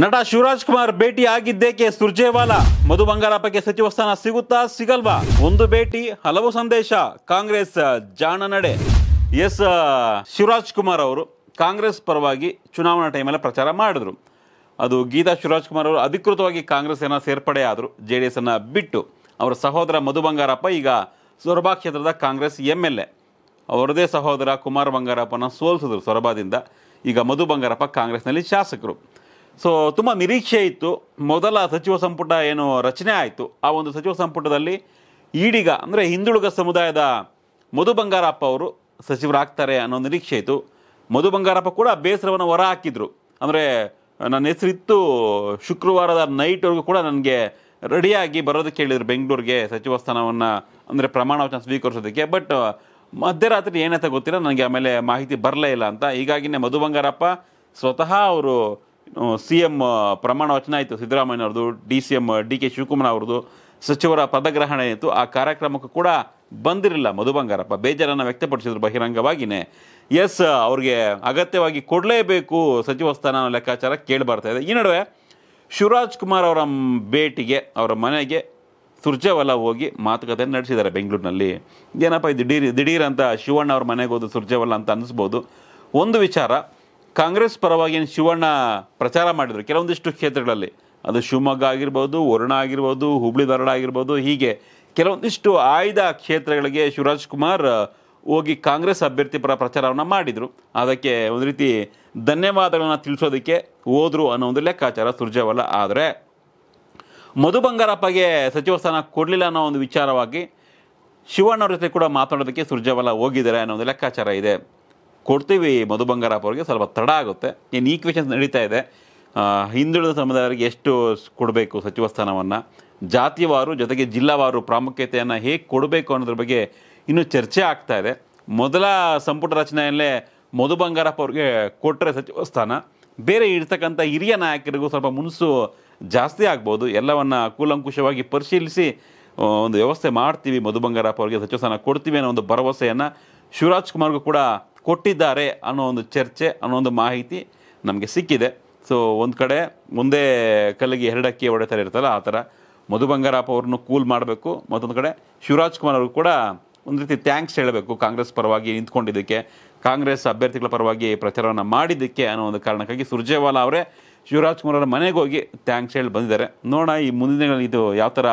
ನಟ ಶಿವರಾಜ್ ಕುಮಾರ್ ಭೇಟಿ ಆಗಿದ್ದೇಕೆ ಸುರ್ಜೇವಾಲಾ ಮಧು ಬಂಗಾರಪ್ಪಕ್ಕೆ ಸಚಿವ ಸ್ಥಾನ ಸಿಗುತ್ತಾ ಸಿಗಲ್ವಾ ಒಂದು ಭೇಟಿ ಹಲವು ಸಂದೇಶ ಕಾಂಗ್ರೆಸ್ ಜಾಣ ನಡೆ ಎಸ್ ಶಿವರಾಜ್ ಕುಮಾರ್ ಅವರು ಕಾಂಗ್ರೆಸ್ ಪರವಾಗಿ ಚುನಾವಣಾ ಟೈಮಲ್ಲಿ ಪ್ರಚಾರ ಮಾಡಿದ್ರು ಅದು ಗೀತಾ ಶಿವರಾಜ್ ಕುಮಾರ್ ಅವರು ಅಧಿಕೃತವಾಗಿ ಕಾಂಗ್ರೆಸ್ ಏನ ಸೇರ್ಪಡೆ ಆದರು ಜೆ ಡಿ ಎಸ್ ಅನ್ನು ಬಿಟ್ಟು ಅವರ ಸಹೋದರ ಮಧು ಬಂಗಾರಪ್ಪ ಈಗ ಸೊರಬಾ ಕ್ಷೇತ್ರದ ಕಾಂಗ್ರೆಸ್ ಎಂ ಎಲ್ ಎ ಅವರದೇ ಸಹೋದರ ಕುಮಾರ್ ಬಂಗಾರಪ್ಪನ ಸೋಲಿಸಿದ್ರು ಸೊರಬಾದಿಂದ ಈಗ ಮಧು ಬಂಗಾರಪ್ಪ ಕಾಂಗ್ರೆಸ್ನಲ್ಲಿ ಶಾಸಕರು ಸೊ ತುಂಬ ನಿರೀಕ್ಷೆ ಇತ್ತು ಮೊದಲ ಸಚಿವ ಸಂಪುಟ ಏನು ರಚನೆ ಆಯಿತು ಆ ಒಂದು ಸಚಿವ ಸಂಪುಟದಲ್ಲಿ ಈಡಿಗ ಅಂದರೆ ಹಿಂದುಳಿದ ಸಮುದಾಯದ ಮಧು ಬಂಗಾರಪ್ಪ ಅವರು ಸಚಿವರಾಗ್ತಾರೆ ಅನ್ನೋ ನಿರೀಕ್ಷೆ ಇತ್ತು ಮಧು ಬಂಗಾರಪ್ಪ ಕೂಡ ಬೇಸರವನ್ನು ಹೊರ ಹಾಕಿದರು ಅಂದರೆ ನನ್ನ ಹೆಸರಿತ್ತು ಶುಕ್ರವಾರದ ನೈಟ್ವರೆಗೂ ಕೂಡ ನನಗೆ ರೆಡಿಯಾಗಿ ಬರೋದಕ್ಕೆ ಹೇಳಿದರು ಬೆಂಗಳೂರಿಗೆ ಸಚಿವ ಸ್ಥಾನವನ್ನು ಅಂದರೆ ವಚನ ಸ್ವೀಕರಿಸೋದಕ್ಕೆ ಬಟ್ ಮಧ್ಯರಾತ್ರಿ ಏನಂತ ಗೊತ್ತಿಲ್ಲ ನನಗೆ ಆಮೇಲೆ ಮಾಹಿತಿ ಬರಲೇ ಇಲ್ಲ ಅಂತ ಹೀಗಾಗಿನೇ ಮಧು ಬಂಗಾರಪ್ಪ ಸ್ವತಃ ಅವರು ಸಿ ಎಂ ಪ್ರಮಾಣ ವಚನ ಆಯಿತು Siddaramaiah D C M D K Shivakumar ಅವ್ರದ್ದು ಸಚಿವರ ಪದಗ್ರಹಣ ಇತ್ತು ಆ ಕಾರ್ಯಕ್ರಮಕ್ಕೂ ಕೂಡ ಬಂದಿರಲಿಲ್ಲ ಮಧು ಬಂಗಾರಪ್ಪ ಬೇಜಾರನ್ನು ವ್ಯಕ್ತಪಡಿಸಿದ್ರು ಬಹಿರಂಗವಾಗಿಯೇ ಎಸ್ ಅವ್ರಿಗೆ ಅಗತ್ಯವಾಗಿ ಕೊಡಲೇಬೇಕು ಸಚಿವ ಸ್ಥಾನ ಲೆಕ್ಕಾಚಾರ ಕೇಳಿ ಇದೆ ಈ ನಡುವೆ ಶಿವರಾಜ್ ಕುಮಾರ್ ಅವರ ಭೇಟಿಗೆ ಅವರ ಮನೆಗೆ ಸುರ್ಜೇವಾಲ ಹೋಗಿ ಮಾತುಕತೆ ನಡೆಸಿದ್ದಾರೆ ಬೆಂಗಳೂರಿನಲ್ಲಿ ಏನಪ್ಪ ದಿಢೀರ್ ದಿಢೀರ್ ಅಂತ ಶಿವಣ್ಣ ಅವ್ರ ಮನೆಗೆ ಹೋದ್ರು ಸುರ್ಜೇವಾಲ ಅಂತ ಅನ್ನಿಸ್ಬೋದು ಒಂದು ವಿಚಾರ ಕಾಂಗ್ರೆಸ್ ಪರವಾಗಿ ಏನು ಶಿವಣ್ಣ ಪ್ರಚಾರ ಮಾಡಿದರು ಕೆಲವೊಂದಿಷ್ಟು ಕ್ಷೇತ್ರಗಳಲ್ಲಿ ಅದು ಶಿವಮೊಗ್ಗ ಆಗಿರ್ಬೋದು ವರುಣ ಆಗಿರ್ಬೋದು ಹುಬ್ಳಿ ಧಾರವಾಡ ಆಗಿರ್ಬೋದು ಹೀಗೆ ಕೆಲವೊಂದಿಷ್ಟು ಆಯ್ದ ಕ್ಷೇತ್ರಗಳಿಗೆ ಶಿವರಾಜ್ ಕುಮಾರ್ ಹೋಗಿ ಕಾಂಗ್ರೆಸ್ ಅಭ್ಯರ್ಥಿ ಪರ ಪ್ರಚಾರವನ್ನು ಮಾಡಿದರು ಅದಕ್ಕೆ ಒಂದು ರೀತಿ ಧನ್ಯವಾದಗಳನ್ನು ತಿಳಿಸೋದಕ್ಕೆ ಹೋದರು ಅನ್ನೋ ಒಂದು ಲೆಕ್ಕಾಚಾರ ಸೃಜವಲ್ಲ ಆದರೆ ಮಧು ಬಂಗಾರಪ್ಪಗೆ ಸಚಿವ ಸ್ಥಾನ ಕೊಡಲಿಲ್ಲ ಅನ್ನೋ ಒಂದು ವಿಚಾರವಾಗಿ ಶಿವಣ್ಣವ್ರ ಜೊತೆ ಕೂಡ ಮಾತಾಡೋದಕ್ಕೆ ಸೃಜವಲ್ಲ ಹೋಗಿದ್ದಾರೆ ಅನ್ನೋ ಒಂದು ಲೆಕ್ಕಾಚಾರ ಇದೆ ಕೊಡ್ತೀವಿ ಮಧು ಬಂಗಾರಪ್ಪ ಅವ್ರಿಗೆ ಸ್ವಲ್ಪ ತಡ ಆಗುತ್ತೆ ಏನು ಈಕ್ವೇಷನ್ಸ್ ನಡೀತಾ ಇದೆ ಹಿಂದುಳಿದ ಸಮುದಾಯರಿಗೆ ಎಷ್ಟು ಕೊಡಬೇಕು ಸಚಿವ ಸ್ಥಾನವನ್ನು ಜಾತಿವಾರು ಜೊತೆಗೆ ಜಿಲ್ಲಾವಾರು ಪ್ರಾಮುಖ್ಯತೆಯನ್ನು ಹೇಗೆ ಕೊಡಬೇಕು ಅನ್ನೋದ್ರ ಬಗ್ಗೆ ಇನ್ನೂ ಚರ್ಚೆ ಆಗ್ತಾ ಇದೆ ಮೊದಲ ಸಂಪುಟ ರಚನೆಯಲ್ಲೇ ಮಧು ಬಂಗಾರಪ್ಪ ಅವ್ರಿಗೆ ಕೊಟ್ಟರೆ ಸಚಿವ ಸ್ಥಾನ ಬೇರೆ ಇರ್ತಕ್ಕಂಥ ಹಿರಿಯ ನಾಯಕರಿಗೂ ಸ್ವಲ್ಪ ಮುನ್ಸು ಜಾಸ್ತಿ ಆಗ್ಬೋದು ಎಲ್ಲವನ್ನು ಕೂಲಂಕುಷವಾಗಿ ಪರಿಶೀಲಿಸಿ ಒಂದು ವ್ಯವಸ್ಥೆ ಮಾಡ್ತೀವಿ ಮಧು ಬಂಗಾರಪ್ಪ ಅವರಿಗೆ ಸಚಿವ ಸ್ಥಾನ ಕೊಡ್ತೀವಿ ಅನ್ನೋ ಒಂದು ಭರವಸೆಯನ್ನು ಶಿವರಾಜ್ ಕುಮಾರ್ಗೂ ಕೂಡ ಕೊಟ್ಟಿದ್ದಾರೆ ಅನ್ನೋ ಒಂದು ಚರ್ಚೆ ಅನ್ನೋ ಒಂದು ಮಾಹಿತಿ ನಮಗೆ ಸಿಕ್ಕಿದೆ ಸೊ ಒಂದು ಕಡೆ ಮುಂದೆ ಕಲ್ಲಿಗೆ ಎರಡಕ್ಕಿ ಒಡೆತರ ಇರ್ತಲ್ಲ ಆ ಥರ ಮಧು ಬಂಗಾರಪ್ಪ ಅವ್ರನ್ನು ಕೂಲ್ ಮಾಡಬೇಕು ಮತ್ತೊಂದು ಕಡೆ ಶಿವರಾಜ್ ಕುಮಾರ್ ಅವರು ಕೂಡ ಒಂದು ರೀತಿ ಥ್ಯಾಂಕ್ಸ್ ಹೇಳಬೇಕು ಕಾಂಗ್ರೆಸ್ ಪರವಾಗಿ ನಿಂತ್ಕೊಂಡಿದ್ದಕ್ಕೆ ಕಾಂಗ್ರೆಸ್ ಅಭ್ಯರ್ಥಿಗಳ ಪರವಾಗಿ ಪ್ರಚಾರವನ್ನು ಮಾಡಿದ್ದಕ್ಕೆ ಅನ್ನೋ ಒಂದು ಕಾರಣಕ್ಕಾಗಿ ಸುರ್ಜೇವಾಲಾ ಅವರೇ ಶಿವರಾಜ್ ಕುಮಾರ್ ಅವರ ಮನೆಗೆ ಹೋಗಿ ಥ್ಯಾಂಕ್ಸ್ ಹೇಳಿ ಬಂದಿದ್ದಾರೆ ನೋಡೋಣ ಈ ಮುಂದಿನ ಇದು ಯಾವ ಥರ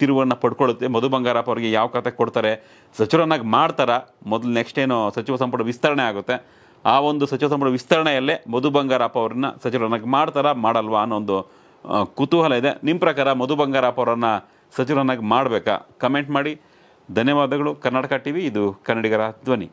ತಿರುವನ್ನು ಪಡ್ಕೊಳ್ಳುತ್ತೆ ಮಧು ಬಂಗಾರಪ್ಪ ಅವರಿಗೆ ಯಾವ ಕಥೆ ಕೊಡ್ತಾರೆ ಸಚಿವರನ್ನಾಗಿ ಮಾಡ್ತಾರಾ ಮೊದಲು ನೆಕ್ಸ್ಟ್ ಏನು ಸಚಿವ ಸಂಪುಟ ವಿಸ್ತರಣೆ ಆಗುತ್ತೆ ಆ ಒಂದು ಸಚಿವ ಸಂಪುಟ ವಿಸ್ತರಣೆಯಲ್ಲೇ ಮಧು ಬಂಗಾರಪ್ಪ ಅವ್ರನ್ನ ಸಚಿವರನ್ನಾಗಿ ಮಾಡ್ತಾರಾ ಮಾಡಲ್ವಾ ಅನ್ನೋ ಒಂದು ಕುತೂಹಲ ಇದೆ ನಿಮ್ಮ ಪ್ರಕಾರ ಮಧು ಬಂಗಾರಪ್ಪ ಅವರನ್ನು ಸಚಿವರನ್ನಾಗಿ ಮಾಡಬೇಕಾ ಕಮೆಂಟ್ ಮಾಡಿ ಧನ್ಯವಾದಗಳು ಕರ್ನಾಟಕ ಟಿ ವಿ ಇದು ಕನ್ನಡಿಗರ ಧ್ವನಿ